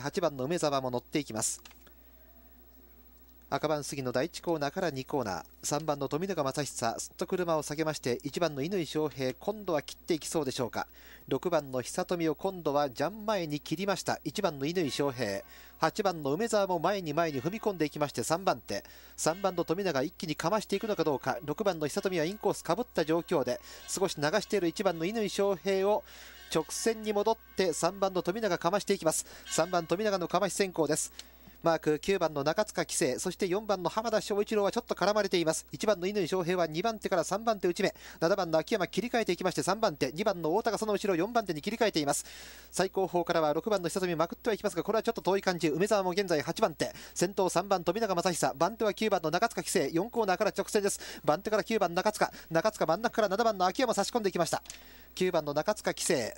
8番の梅沢も乗っていきます赤番杉の第1コーナーから2コーナー3番の富永正久すっと車を下げまして1番の乾翔平今度は切っていきそうでしょうか6番の久富を今度はジャン前に切りました1番の乾翔平8番の梅沢も前に前に踏み込んでいきまして3番手3番の富永一気にかましていくのかどうか6番の久富はインコースかぶった状況で少し流している1番の乾翔平を直線に戻って3番の富永かましていきます3番富永のかまし先行ですマーク9番の中塚規制そして4番の浜田翔一郎はちょっと絡まれています1番の乾翔平は2番手から3番手内目7番の秋山切り替えていきまして3番手2番の太田がその後ろ4番手に切り替えています最高峰からは6番の久住まくってはいきますがこれはちょっと遠い感じ梅沢も現在8番手先頭3番富永正久番手は9番の中塚規制4コーナーから直線です番手から9番中塚中塚真ん中から7番の秋山差し込んでいきました9番の中塚規制